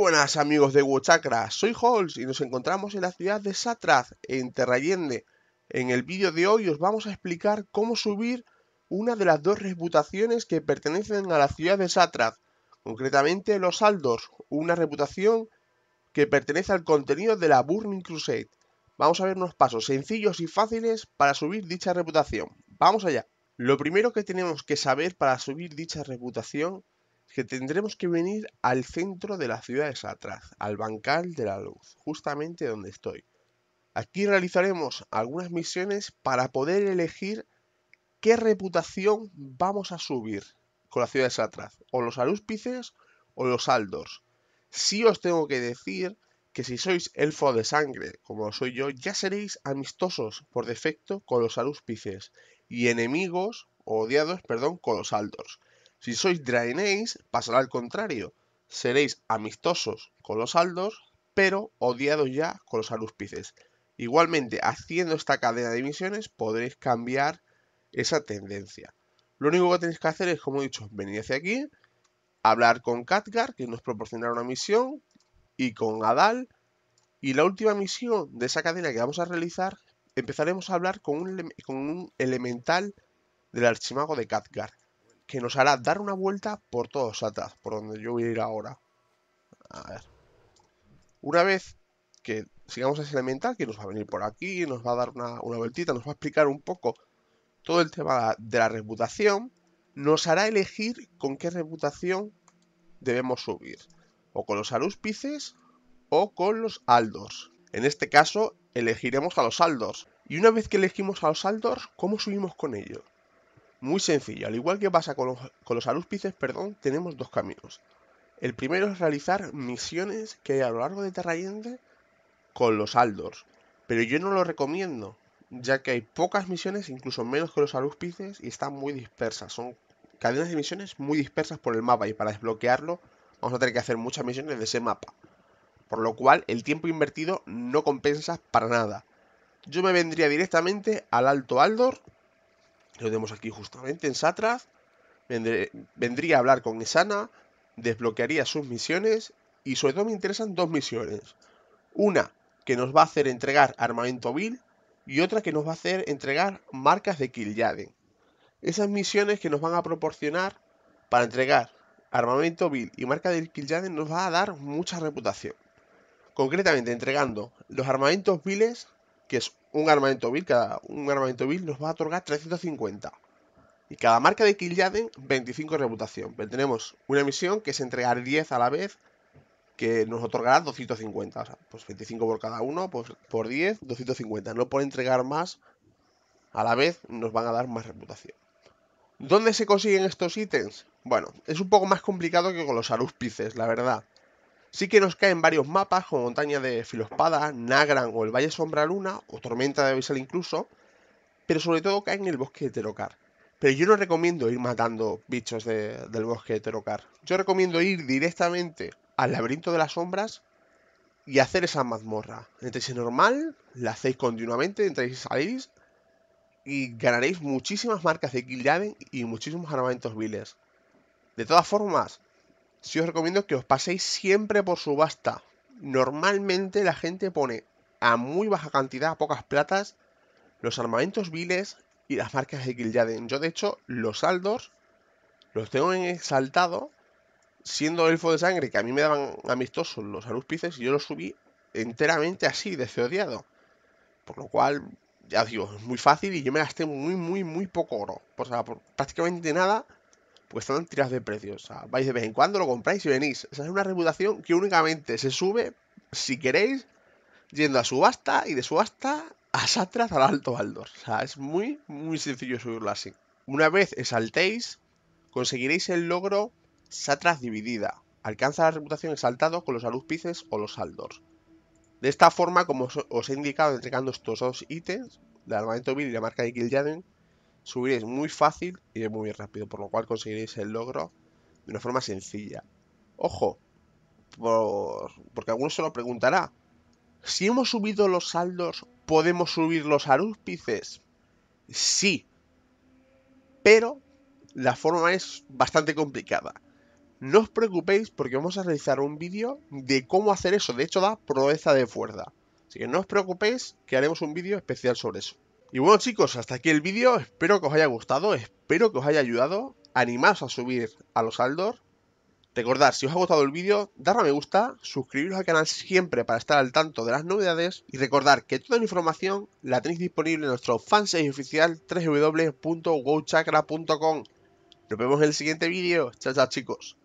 buenas amigos de Wochakra, soy Holz y nos encontramos en la ciudad de Satraz, en Terrayende. En el vídeo de hoy os vamos a explicar cómo subir una de las dos reputaciones que pertenecen a la ciudad de Satraz, concretamente los Aldors, una reputación que pertenece al contenido de la Burning Crusade. Vamos a ver unos pasos sencillos y fáciles para subir dicha reputación. Vamos allá. Lo primero que tenemos que saber para subir dicha reputación que tendremos que venir al centro de la ciudad de Satraz, al Bancal de la Luz, justamente donde estoy. Aquí realizaremos algunas misiones para poder elegir qué reputación vamos a subir con la ciudad de Satraz, o los alúspices o los aldors. Si os tengo que decir que si sois elfo de sangre, como soy yo, ya seréis amistosos por defecto con los alúspices y enemigos, o odiados, perdón, con los aldors. Si sois Draeneis, pasará al contrario. Seréis amistosos con los aldos, pero odiados ya con los alúspices. Igualmente, haciendo esta cadena de misiones, podréis cambiar esa tendencia. Lo único que tenéis que hacer es, como he dicho, venir hacia aquí, hablar con Katgar, que nos proporcionará una misión, y con Adal. Y la última misión de esa cadena que vamos a realizar, empezaremos a hablar con un, elemental del archimago de Katgar, que nos hará dar una vuelta por todos atrás, por donde yo voy a ir ahora. A ver. Una vez que sigamos ese elemental, que nos va a venir por aquí, nos va a dar una, una vueltita, nos va a explicar un poco todo el tema de la reputación, nos hará elegir con qué reputación debemos subir. O con los arúspices o con los aldos. En este caso, elegiremos a los aldos. Y una vez que elegimos a los aldos. ¿cómo subimos con ellos? Muy sencillo, al igual que pasa con los, con los perdón, tenemos dos caminos. El primero es realizar misiones que hay a lo largo de Terrayente con los Aldors, pero yo no lo recomiendo, ya que hay pocas misiones, incluso menos que los alúspices, y están muy dispersas. Son cadenas de misiones muy dispersas por el mapa, y para desbloquearlo vamos a tener que hacer muchas misiones de ese mapa. Por lo cual, el tiempo invertido no compensa para nada. Yo me vendría directamente al Alto Aldor lo tenemos aquí justamente en Satraz. Vendría a hablar con Esana, desbloquearía sus misiones y sobre todo me interesan dos misiones. Una que nos va a hacer entregar armamento vil y otra que nos va a hacer entregar marcas de Kil'jaeden. Esas misiones que nos van a proporcionar para entregar armamento vil y marca de Kil'jaeden nos va a dar mucha reputación. Concretamente entregando los armamentos viles, que es un armamento vil, cada un armamento nos va a otorgar 350. Y cada marca de killjaden 25 de reputación. Pero tenemos una misión que es entregar 10 a la vez, que nos otorgará 250. O sea, pues 25 por cada uno, pues por 10, 250. No por entregar más, a la vez nos van a dar más reputación. ¿Dónde se consiguen estos ítems? Bueno, es un poco más complicado que con los arúspices, la verdad. Sí que nos caen varios mapas como Montaña de Filospada, Nagran o el Valle Sombra Luna, o Tormenta de Abisal incluso, pero sobre todo caen en el bosque de Terocar. Pero yo no recomiendo ir matando bichos del bosque de Terocar. Yo recomiendo ir directamente al laberinto de las sombras y hacer esa mazmorra. si es normal, la hacéis continuamente, entre y salís y ganaréis muchísimas marcas de Kill y muchísimos armamentos viles. De todas formas, si os recomiendo que os paséis siempre por subasta. Normalmente la gente pone a muy baja cantidad, a pocas platas, los armamentos viles y las marcas de Giljaden. Yo, de hecho, los saldos los tengo en exaltado, siendo elfo de sangre, que a mí me daban amistosos los aruspices, y yo los subí enteramente así, desodiado. Por lo cual, ya digo, es muy fácil y yo me gasté muy, muy, muy poco oro. O sea, prácticamente nada pues están tiradas de precios. O sea, vais de vez en cuando, lo compráis y venís. O Esa es una reputación que únicamente se sube, si queréis, yendo a subasta y de subasta a Satras al Alto Aldor. O sea, es muy, muy sencillo subirla así. Una vez exaltéis, conseguiréis el logro Satras Dividida. Alcanza la reputación exaltado con los Aluspices o los Aldors. De esta forma, como os he indicado, entregando estos dos ítems, de armamento Bill y la marca de Kil'jaeden, subiréis muy fácil y es muy rápido, por lo cual conseguiréis el logro de una forma sencilla. Ojo, porque alguno se lo preguntará. Si hemos subido los saldos, ¿podemos subir los arúspices? Sí, pero la forma es bastante complicada. No os preocupéis porque vamos a realizar un vídeo de cómo hacer eso. De hecho, da proeza de fuerza. Así que no os preocupéis que haremos un vídeo especial sobre eso. Y bueno chicos, hasta aquí el vídeo, espero que os haya gustado, espero que os haya ayudado, animaos a subir a los Aldor. Recordad, si os ha gustado el vídeo, darle a me gusta, suscribiros al canal siempre para estar al tanto de las novedades y recordar que toda la información la tenéis disponible en nuestro fanpage oficial www.wowchakra.com. Nos vemos en el siguiente vídeo, chao chao chicos.